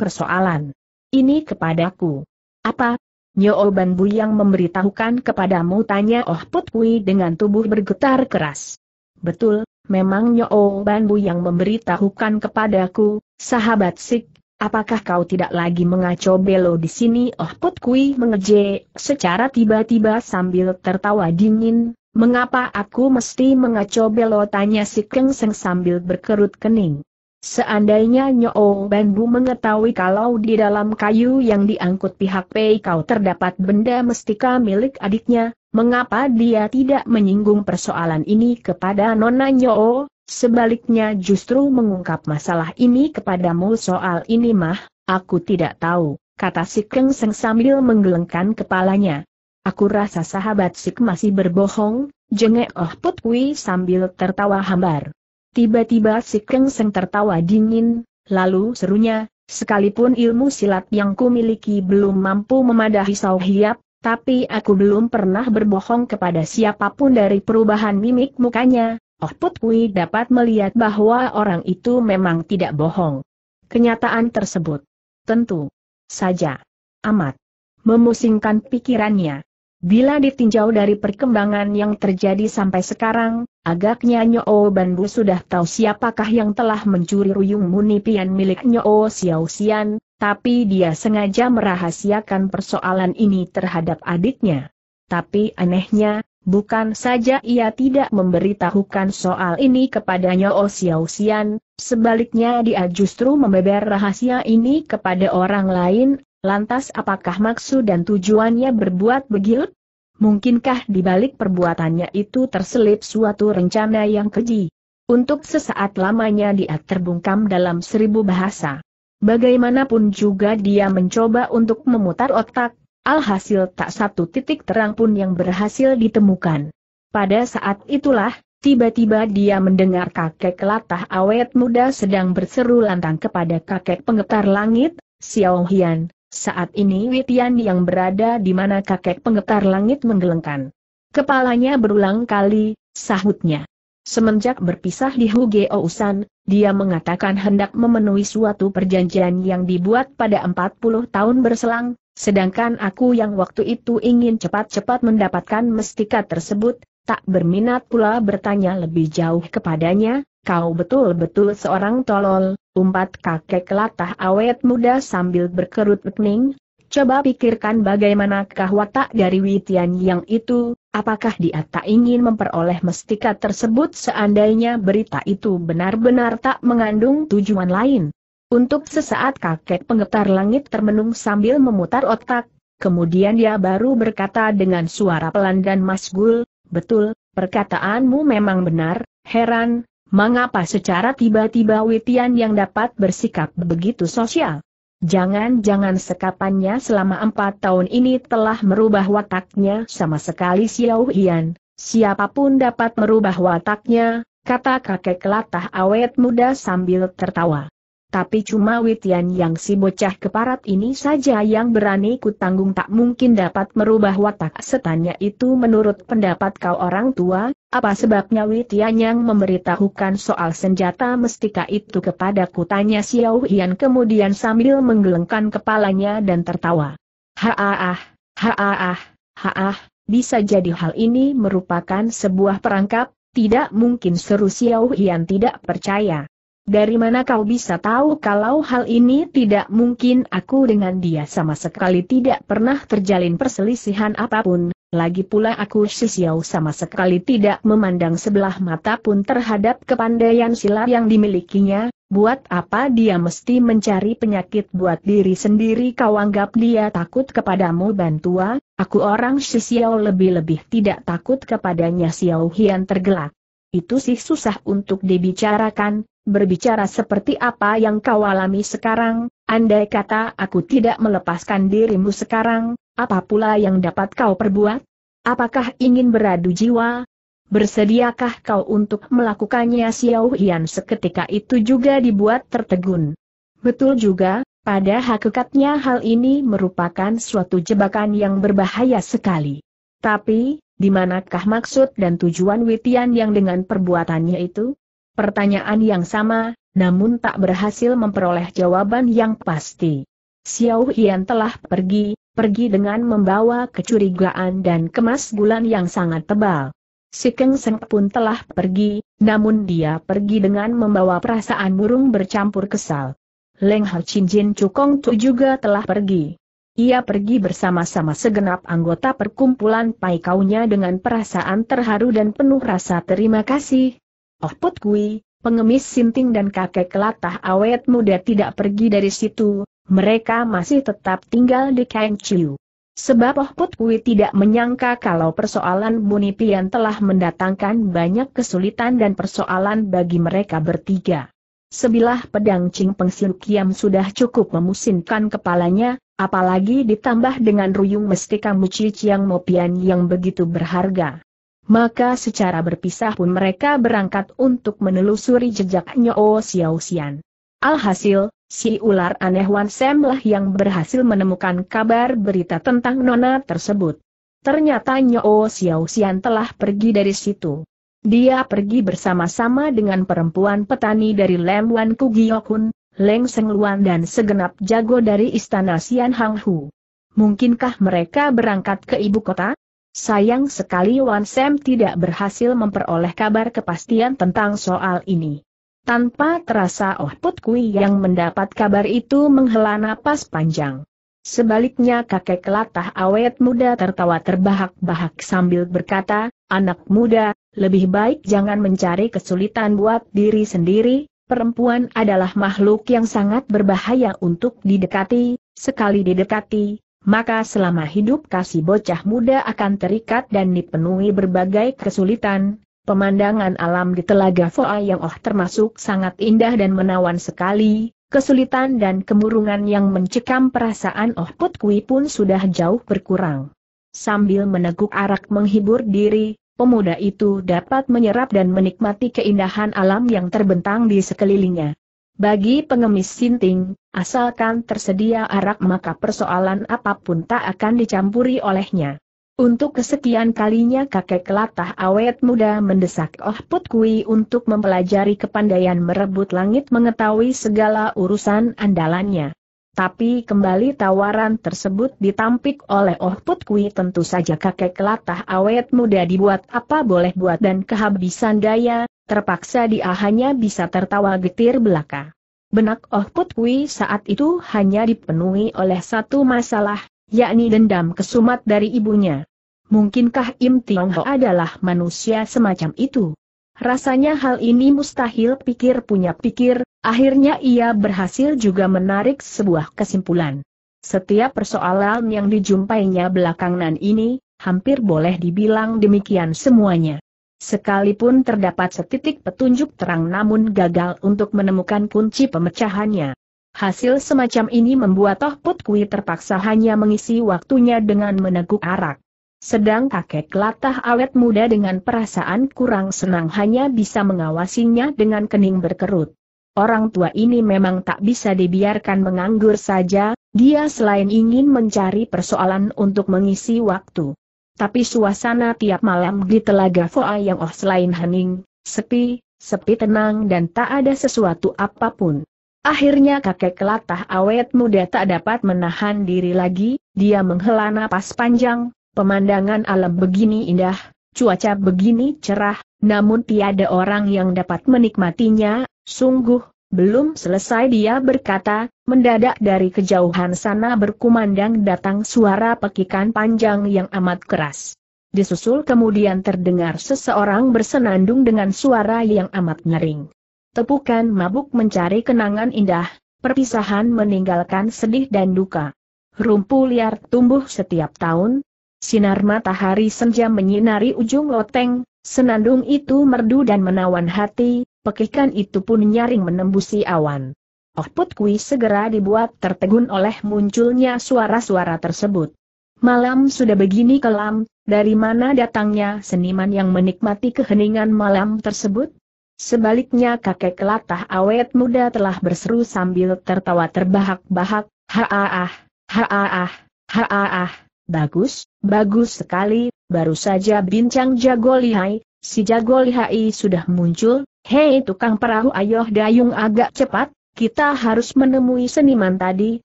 persoalan ini kepadaku. Apa? Nyo Oban Buyang memberitahukan kepadamu tanya Oh Put dengan tubuh bergetar keras. Betul, memang Nyo Oban Buyang memberitahukan kepadaku, sahabat Sik, Apakah kau tidak lagi mengacau belo di sini? Oh Put Kui mengeje, secara tiba-tiba sambil tertawa dingin, mengapa aku mesti mengaco belo tanya si Keng Seng sambil berkerut kening. Seandainya Nyo Banbu mengetahui kalau di dalam kayu yang diangkut pihak Pei kau terdapat benda mestika milik adiknya, mengapa dia tidak menyinggung persoalan ini kepada Nona Nyo? Sebaliknya justru mengungkap masalah ini kepadamu soal ini mah, aku tidak tahu, kata si Keng Seng sambil menggelengkan kepalanya. Aku rasa sahabat Sik masih berbohong, jengek Oh putwi sambil tertawa hambar. Tiba-tiba si Keng Seng tertawa dingin, lalu serunya, sekalipun ilmu silat yang ku miliki belum mampu memadahi Sau Hiap, tapi aku belum pernah berbohong kepada siapapun dari perubahan mimik mukanya, Oh Put Kui dapat melihat bahwa orang itu memang tidak bohong. Kenyataan tersebut. Tentu. Saja. Amat. Memusingkan pikirannya. Bila ditinjau dari perkembangan yang terjadi sampai sekarang, agaknya Nyoo Banbu sudah tahu siapakah yang telah mencuri ruyung munipian milik Nyoo Xiaoxian, tapi dia sengaja merahasiakan persoalan ini terhadap adiknya. Tapi anehnya, Bukan saja ia tidak memberitahukan soal ini kepadanya O Xiao Xian, sebaliknya dia justru membeber rahasia ini kepada orang lain, lantas apakah maksud dan tujuannya berbuat begitu? Mungkinkah di balik perbuatannya itu terselip suatu rencana yang keji? Untuk sesaat lamanya dia terbungkam dalam seribu bahasa. Bagaimanapun juga dia mencoba untuk memutar otak, Alhasil tak satu titik terang pun yang berhasil ditemukan. Pada saat itulah, tiba-tiba dia mendengar kakek latah awet muda sedang berseru lantang kepada kakek pengetar langit, Xiao Hian. Saat ini Witian yang berada di mana kakek pengetar langit menggelengkan. Kepalanya berulang kali, sahutnya. Semenjak berpisah di Hugeo Usan, dia mengatakan hendak memenuhi suatu perjanjian yang dibuat pada 40 tahun berselang, Sedangkan aku yang waktu itu ingin cepat-cepat mendapatkan mestika tersebut, tak berminat pula bertanya lebih jauh kepadanya, kau betul-betul seorang tolol, umpat kakek latah awet muda sambil berkerut bening, coba pikirkan bagaimanakah watak dari Witian yang itu, apakah dia tak ingin memperoleh mestika tersebut seandainya berita itu benar-benar tak mengandung tujuan lain. Untuk sesaat kakek penggetar langit termenung sambil memutar otak, kemudian dia baru berkata dengan suara pelan dan masgul, betul, perkataanmu memang benar, heran, mengapa secara tiba-tiba Witian yang dapat bersikap begitu sosial? Jangan-jangan sekapannya selama empat tahun ini telah merubah wataknya sama sekali Xiao Hian. Siapapun dapat merubah wataknya, kata kakek latah awet muda sambil tertawa tapi cuma Witian yang si bocah keparat ini saja yang berani kutanggung tak mungkin dapat merubah watak setannya itu menurut pendapat kau orang tua, apa sebabnya Witian yang memberitahukan soal senjata mestika itu kepada tanya Xiao Hian kemudian sambil menggelengkan kepalanya dan tertawa. Haah, haah, haah, bisa jadi hal ini merupakan sebuah perangkap, tidak mungkin seru Xiao Hian tidak percaya. Dari mana kau bisa tahu kalau hal ini tidak mungkin aku dengan dia sama sekali tidak pernah terjalin perselisihan apapun, lagi pula aku Sisiau sama sekali tidak memandang sebelah mata pun terhadap kepandaian silat yang dimilikinya, buat apa dia mesti mencari penyakit buat diri sendiri kau anggap dia takut kepadamu bantua, aku orang Sisiau lebih-lebih tidak takut kepadanya Xiao Hian tergelak. Itu sih susah untuk dibicarakan, berbicara seperti apa yang kau alami sekarang, andai kata aku tidak melepaskan dirimu sekarang, apa pula yang dapat kau perbuat? Apakah ingin beradu jiwa? Bersediakah kau untuk melakukannya Xiao Hian seketika itu juga dibuat tertegun. Betul juga, pada hakikatnya hal ini merupakan suatu jebakan yang berbahaya sekali. Tapi, di manakah maksud dan tujuan Witian yang dengan perbuatannya itu? pertanyaan yang sama, namun tak berhasil memperoleh jawaban yang pasti. Xiao Hian telah pergi, pergi dengan membawa kecurigaan dan kemas bulan yang sangat tebal. Si Keng Seng pun telah pergi, namun dia pergi dengan membawa perasaan burung bercampur kesal. Leng Hao Chin Jin Cukong Tu juga telah pergi. Ia pergi bersama-sama segenap anggota perkumpulan Pai Kaunya dengan perasaan terharu dan penuh rasa terima kasih, Oh Put Kui, pengemis sinting dan kakek kelatah awet muda tidak pergi dari situ, mereka masih tetap tinggal di Kang Chiu. Sebab Oh Put Kui tidak menyangka kalau persoalan Bunipian telah mendatangkan banyak kesulitan dan persoalan bagi mereka bertiga. Sebilah pedang Ching Peng Siu Kiam sudah cukup memusinkan kepalanya, apalagi ditambah dengan ruyung mestika Muci Chiang Mopian yang begitu berharga. Maka secara berpisah pun mereka berangkat untuk menelusuri jejak Nyo Xiao Xian. Alhasil, si ular aneh Wan Sem lah yang berhasil menemukan kabar berita tentang Nona tersebut. Ternyata Nyo Xiao Xian telah pergi dari situ. Dia pergi bersama-sama dengan perempuan petani dari Lem Wan Kugiokun, Leng Seng Luan dan segenap jago dari istana Xian Hang Hu. Mungkinkah mereka berangkat ke ibu kota? Sayang sekali Wan Sam tidak berhasil memperoleh kabar kepastian tentang soal ini. Tanpa terasa Oh Put Kui yang mendapat kabar itu menghela napas panjang. Sebaliknya kakek latah awet muda tertawa terbahak-bahak sambil berkata, Anak muda, lebih baik jangan mencari kesulitan buat diri sendiri, perempuan adalah makhluk yang sangat berbahaya untuk didekati, sekali didekati, maka selama hidup kasih bocah muda akan terikat dan dipenuhi berbagai kesulitan. Pemandangan alam di Telaga Foa yang oh termasuk sangat indah dan menawan sekali, kesulitan dan kemurungan yang mencekam perasaan oh Put pun sudah jauh berkurang. Sambil meneguk arak menghibur diri, pemuda itu dapat menyerap dan menikmati keindahan alam yang terbentang di sekelilingnya. Bagi pengemis sinting, asalkan tersedia arak maka persoalan apapun tak akan dicampuri olehnya. Untuk kesekian kalinya kakek kelatah awet muda mendesak Oh Put Kui untuk mempelajari kepandaian merebut langit mengetahui segala urusan andalannya. Tapi kembali tawaran tersebut ditampik oleh Oh Put Kui tentu saja kakek latah awet muda dibuat apa boleh buat dan kehabisan daya, terpaksa dia hanya bisa tertawa getir belaka. Benak Oh Put Kui saat itu hanya dipenuhi oleh satu masalah, yakni dendam kesumat dari ibunya. Mungkinkah Im Tiong Ho adalah manusia semacam itu? Rasanya hal ini mustahil pikir punya pikir, Akhirnya ia berhasil juga menarik sebuah kesimpulan. Setiap persoalan yang dijumpainya belakangan ini, hampir boleh dibilang demikian semuanya. Sekalipun terdapat setitik petunjuk terang namun gagal untuk menemukan kunci pemecahannya. Hasil semacam ini membuat Toh Put Kui terpaksa hanya mengisi waktunya dengan meneguk arak. Sedang kakek latah awet muda dengan perasaan kurang senang hanya bisa mengawasinya dengan kening berkerut orang tua ini memang tak bisa dibiarkan menganggur saja, dia selain ingin mencari persoalan untuk mengisi waktu. Tapi suasana tiap malam di Telaga Foa yang oh selain hening, sepi, sepi tenang dan tak ada sesuatu apapun. Akhirnya kakek kelatah awet muda tak dapat menahan diri lagi, dia menghela napas panjang, pemandangan alam begini indah, cuaca begini cerah, namun tiada orang yang dapat menikmatinya, sungguh, belum selesai dia berkata, mendadak dari kejauhan sana berkumandang datang suara pekikan panjang yang amat keras. Disusul kemudian terdengar seseorang bersenandung dengan suara yang amat ngering. Tepukan mabuk mencari kenangan indah, perpisahan meninggalkan sedih dan duka. Rumpu liar tumbuh setiap tahun, Sinar matahari senja menyinari ujung loteng, senandung itu merdu dan menawan hati, pekikan itu pun nyaring menembusi awan. Oh Kui segera dibuat tertegun oleh munculnya suara-suara tersebut. Malam sudah begini kelam, dari mana datangnya seniman yang menikmati keheningan malam tersebut? Sebaliknya kakek kelatah awet muda telah berseru sambil tertawa terbahak-bahak, haaah, haaah, haaah, Bagus, bagus sekali, baru saja bincang jago lihai, si jago lihai sudah muncul, hei tukang perahu ayoh dayung agak cepat, kita harus menemui seniman tadi,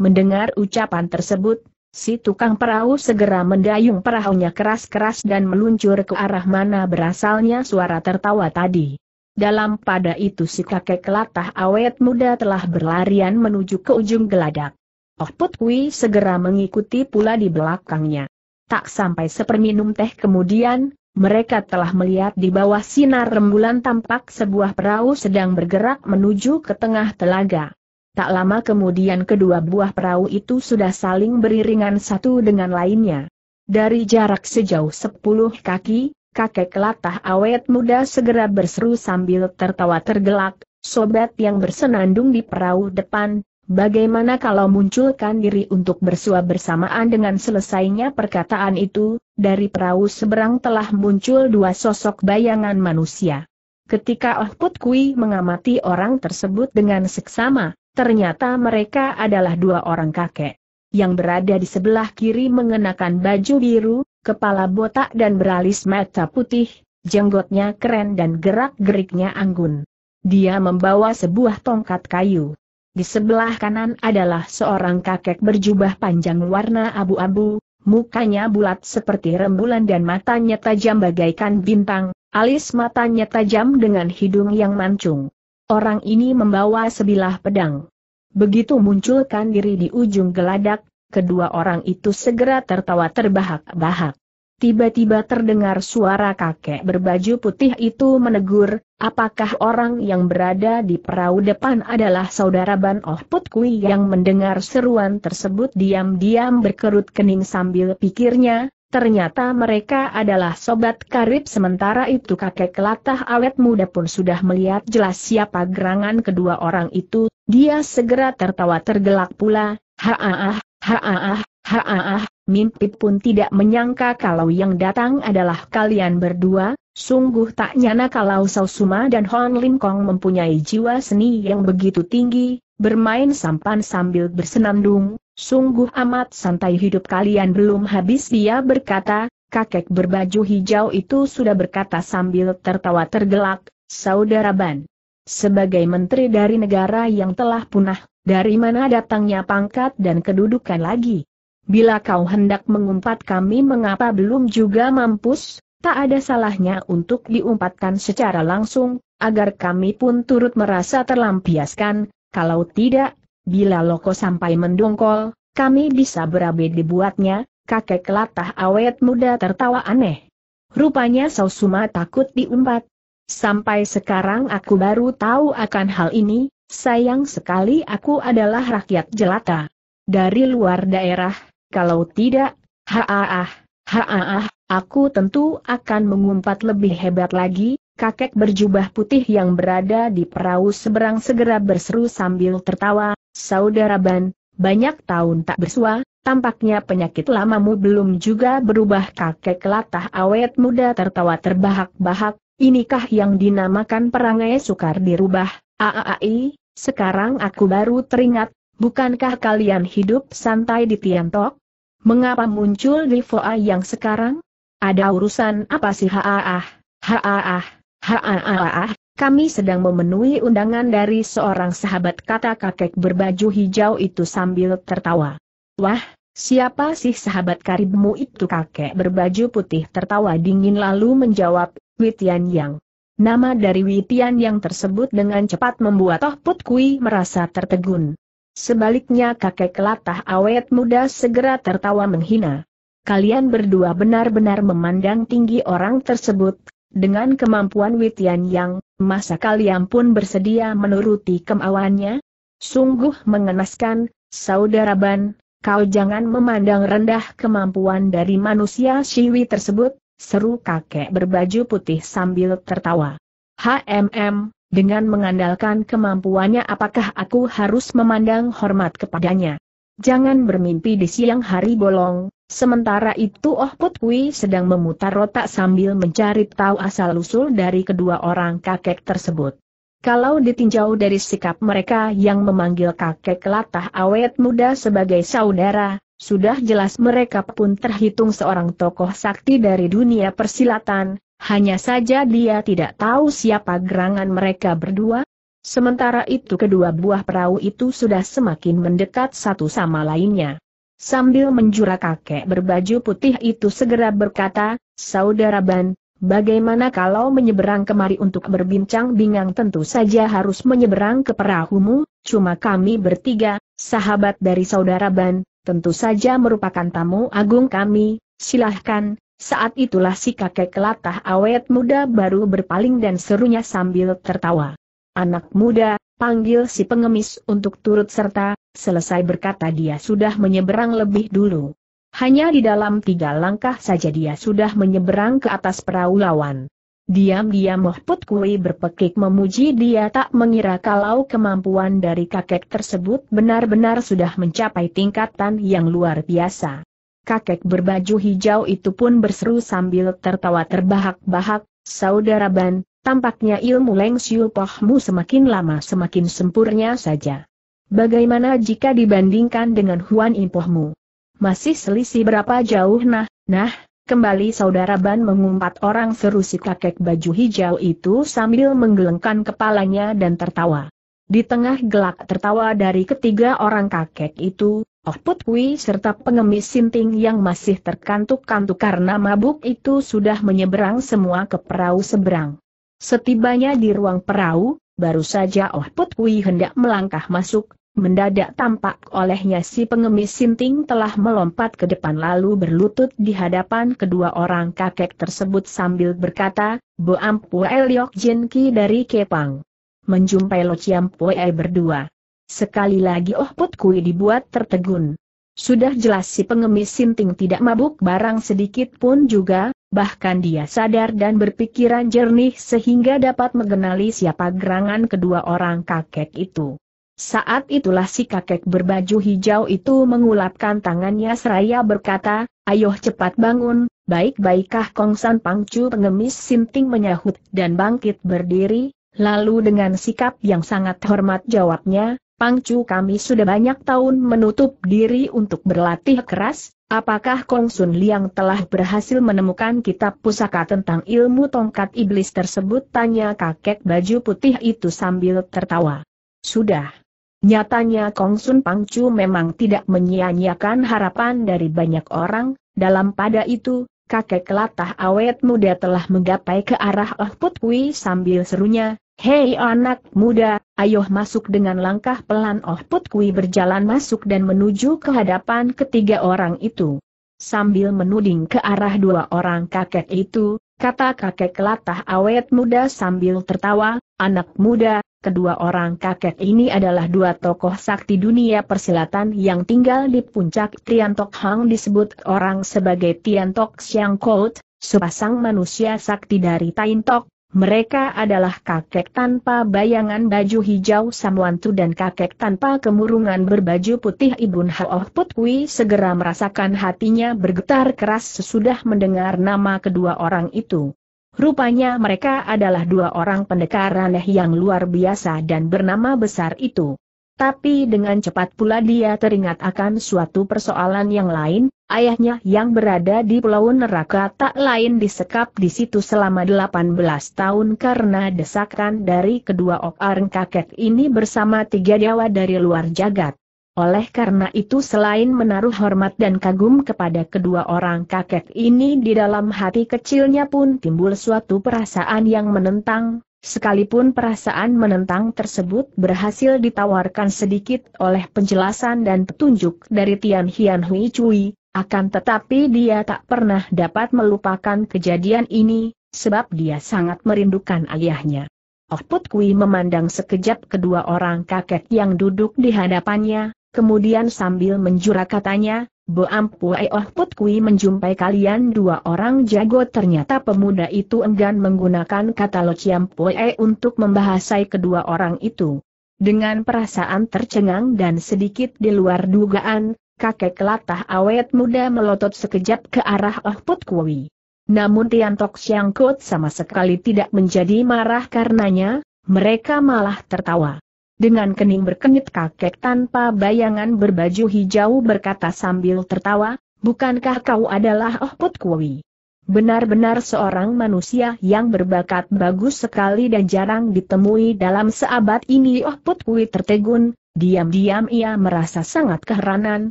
mendengar ucapan tersebut, si tukang perahu segera mendayung perahunya keras-keras dan meluncur ke arah mana berasalnya suara tertawa tadi. Dalam pada itu si kakek latah awet muda telah berlarian menuju ke ujung geladak. Oh Put Kui segera mengikuti pula di belakangnya. Tak sampai seperminum teh kemudian, mereka telah melihat di bawah sinar rembulan tampak sebuah perahu sedang bergerak menuju ke tengah telaga. Tak lama kemudian kedua buah perahu itu sudah saling beriringan satu dengan lainnya. Dari jarak sejauh sepuluh kaki, kakek latah awet muda segera berseru sambil tertawa tergelak, sobat yang bersenandung di perahu depan, Bagaimana kalau munculkan diri untuk bersua bersamaan dengan selesainya perkataan itu, dari perahu seberang telah muncul dua sosok bayangan manusia. Ketika Oh Put Kui mengamati orang tersebut dengan seksama, ternyata mereka adalah dua orang kakek. Yang berada di sebelah kiri mengenakan baju biru, kepala botak dan beralis mata putih, jenggotnya keren dan gerak-geriknya anggun. Dia membawa sebuah tongkat kayu. Di sebelah kanan adalah seorang kakek berjubah panjang warna abu-abu, mukanya bulat seperti rembulan dan matanya tajam bagaikan bintang, alis matanya tajam dengan hidung yang mancung. Orang ini membawa sebilah pedang. Begitu munculkan diri di ujung geladak, kedua orang itu segera tertawa terbahak-bahak. Tiba-tiba terdengar suara kakek berbaju putih itu menegur, apakah orang yang berada di perahu depan adalah saudara Ban Oh Put Kui yang mendengar seruan tersebut diam-diam berkerut kening sambil pikirnya, ternyata mereka adalah sobat karib sementara itu kakek kelatah awet muda pun sudah melihat jelas siapa gerangan kedua orang itu, dia segera tertawa tergelak pula, haaah, haaah, haaah, Mimpi pun tidak menyangka kalau yang datang adalah kalian berdua, sungguh tak nyana kalau Sausuma dan Hon Lim Kong mempunyai jiwa seni yang begitu tinggi, bermain sampan sambil bersenandung, sungguh amat santai hidup kalian belum habis dia berkata, kakek berbaju hijau itu sudah berkata sambil tertawa tergelak, Saudara Ban. Sebagai menteri dari negara yang telah punah, dari mana datangnya pangkat dan kedudukan lagi? Bila kau hendak mengumpat kami mengapa belum juga mampus, tak ada salahnya untuk diumpatkan secara langsung, agar kami pun turut merasa terlampiaskan, kalau tidak, bila loko sampai mendongkol, kami bisa berabe dibuatnya, kakek latah awet muda tertawa aneh. Rupanya Sausuma takut diumpat. Sampai sekarang aku baru tahu akan hal ini, sayang sekali aku adalah rakyat jelata. Dari luar daerah, kalau tidak, haaah, haaah, aku tentu akan mengumpat lebih hebat lagi, kakek berjubah putih yang berada di perahu seberang segera berseru sambil tertawa, Saudara Ban, banyak tahun tak bersua, tampaknya penyakit lamamu belum juga berubah kakek latah awet muda tertawa terbahak-bahak, inikah yang dinamakan perangai sukar dirubah, aaai, sekarang aku baru teringat, Bukankah kalian hidup santai di Tiantok? Mengapa muncul di Foa yang sekarang? Ada urusan apa sih haaah, haaah, haaah, kami sedang memenuhi undangan dari seorang sahabat kata kakek berbaju hijau itu sambil tertawa. Wah, siapa sih sahabat karibmu itu kakek berbaju putih tertawa dingin lalu menjawab, Witian Yang. Nama dari Witian Yang tersebut dengan cepat membuat Toh Put Kui merasa tertegun. Sebaliknya kakek kelatah awet muda segera tertawa menghina. Kalian berdua benar-benar memandang tinggi orang tersebut, dengan kemampuan Witian yang, masa kalian pun bersedia menuruti kemauannya? Sungguh mengenaskan, saudara Ban, kau jangan memandang rendah kemampuan dari manusia Siwi tersebut, seru kakek berbaju putih sambil tertawa. HMM, dengan mengandalkan kemampuannya apakah aku harus memandang hormat kepadanya? Jangan bermimpi di siang hari bolong, sementara itu Oh Put Kui sedang memutar otak sambil mencari tahu asal-usul dari kedua orang kakek tersebut. Kalau ditinjau dari sikap mereka yang memanggil kakek latah awet muda sebagai saudara, sudah jelas mereka pun terhitung seorang tokoh sakti dari dunia persilatan, hanya saja dia tidak tahu siapa gerangan mereka berdua. Sementara itu kedua buah perahu itu sudah semakin mendekat satu sama lainnya. Sambil menjura kakek berbaju putih itu segera berkata, Saudara Ban, bagaimana kalau menyeberang kemari untuk berbincang bingang tentu saja harus menyeberang ke perahumu, cuma kami bertiga, sahabat dari Saudara Ban, tentu saja merupakan tamu agung kami, silahkan, saat itulah si kakek kelatah awet muda baru berpaling dan serunya sambil tertawa. Anak muda, panggil si pengemis untuk turut serta, selesai berkata dia sudah menyeberang lebih dulu. Hanya di dalam tiga langkah saja dia sudah menyeberang ke atas perahu lawan. Diam-diam Mohput Kui berpekik memuji dia tak mengira kalau kemampuan dari kakek tersebut benar-benar sudah mencapai tingkatan yang luar biasa kakek berbaju hijau itu pun berseru sambil tertawa terbahak-bahak, Saudara Ban, tampaknya ilmu Leng Siu Pohmu semakin lama semakin sempurnya saja. Bagaimana jika dibandingkan dengan Huan Impohmu? Masih selisih berapa jauh nah, nah, kembali Saudara Ban mengumpat orang seru si kakek baju hijau itu sambil menggelengkan kepalanya dan tertawa. Di tengah gelak tertawa dari ketiga orang kakek itu, Oh Put serta pengemis Sinting yang masih terkantuk-kantuk karena mabuk itu sudah menyeberang semua ke perahu seberang. Setibanya di ruang perahu, baru saja Oh Put hendak melangkah masuk, mendadak tampak olehnya si pengemis Sinting telah melompat ke depan lalu berlutut di hadapan kedua orang kakek tersebut sambil berkata, Bo Ampu Eliok Jin Ki dari Kepang. Menjumpai Lo Chiam berdua. Sekali lagi Oh Put Kui dibuat tertegun. Sudah jelas si pengemis Sinting tidak mabuk barang sedikit pun juga, bahkan dia sadar dan berpikiran jernih sehingga dapat mengenali siapa gerangan kedua orang kakek itu. Saat itulah si kakek berbaju hijau itu mengulapkan tangannya seraya berkata, Ayo cepat bangun, baik-baikkah Kongsan Pangcu pengemis Sinting menyahut dan bangkit berdiri, lalu dengan sikap yang sangat hormat jawabnya, Pangcu kami sudah banyak tahun menutup diri untuk berlatih keras, apakah Kong Sun Liang telah berhasil menemukan kitab pusaka tentang ilmu tongkat iblis tersebut? Tanya kakek baju putih itu sambil tertawa. Sudah. Nyatanya Kong Sun Pangcu memang tidak menyia-nyiakan harapan dari banyak orang, dalam pada itu, kakek latah awet muda telah menggapai ke arah Oh Put sambil serunya, Hei anak muda, ayo masuk dengan langkah pelan Oh Put Kui berjalan masuk dan menuju ke hadapan ketiga orang itu. Sambil menuding ke arah dua orang kakek itu, kata kakek latah awet muda sambil tertawa, anak muda, kedua orang kakek ini adalah dua tokoh sakti dunia persilatan yang tinggal di puncak Tiantok Hang disebut orang sebagai Tiantok Siang Kout, sepasang manusia sakti dari Taintok, mereka adalah kakek tanpa bayangan baju hijau Samwantu dan kakek tanpa kemurungan berbaju putih Ibun Haoh Putwi segera merasakan hatinya bergetar keras sesudah mendengar nama kedua orang itu. Rupanya mereka adalah dua orang pendekar aneh yang luar biasa dan bernama besar itu. Tapi dengan cepat pula dia teringat akan suatu persoalan yang lain, ayahnya yang berada di pulau neraka tak lain disekap di situ selama 18 tahun karena desakan dari kedua orang kakek ini bersama tiga dewa dari luar jagat. Oleh karena itu selain menaruh hormat dan kagum kepada kedua orang kakek ini di dalam hati kecilnya pun timbul suatu perasaan yang menentang, Sekalipun perasaan menentang tersebut berhasil ditawarkan sedikit oleh penjelasan dan petunjuk dari Tian Hian Hui Cui, akan tetapi dia tak pernah dapat melupakan kejadian ini, sebab dia sangat merindukan ayahnya. Oh Put Kui memandang sekejap kedua orang kakek yang duduk di hadapannya, Kemudian sambil menjura katanya, Bo Ampue eh, Oh Put Kui menjumpai kalian dua orang jago ternyata pemuda itu enggan menggunakan kata Lo Chiam eh, untuk membahasai kedua orang itu. Dengan perasaan tercengang dan sedikit di luar dugaan, kakek kelatah awet muda melotot sekejap ke arah Oh Put Kui. Namun Tian Tok Siang Kut sama sekali tidak menjadi marah karenanya, mereka malah tertawa. Dengan kening berkenyit kakek tanpa bayangan berbaju hijau berkata sambil tertawa, bukankah kau adalah Oh Put Kui? Benar-benar seorang manusia yang berbakat bagus sekali dan jarang ditemui dalam seabad ini Oh Put Kui tertegun, diam-diam ia merasa sangat keheranan,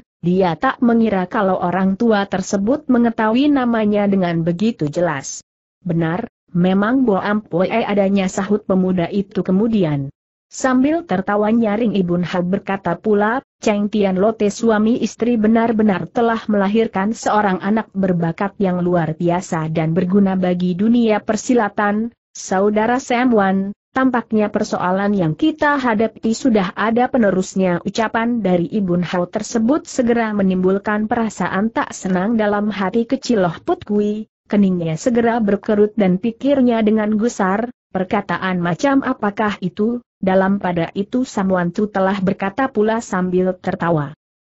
dia tak mengira kalau orang tua tersebut mengetahui namanya dengan begitu jelas. Benar, memang Bo Ampue adanya sahut pemuda itu kemudian. Sambil tertawa nyaring Ibun Hao berkata pula, Cheng Tian Lote suami istri benar-benar telah melahirkan seorang anak berbakat yang luar biasa dan berguna bagi dunia persilatan, saudara Sam Wan, tampaknya persoalan yang kita hadapi sudah ada penerusnya ucapan dari Ibun Hao tersebut segera menimbulkan perasaan tak senang dalam hati kecil Loh Put Kui, keningnya segera berkerut dan pikirnya dengan gusar, perkataan macam apakah itu, dalam pada itu Samuantu telah berkata pula sambil tertawa.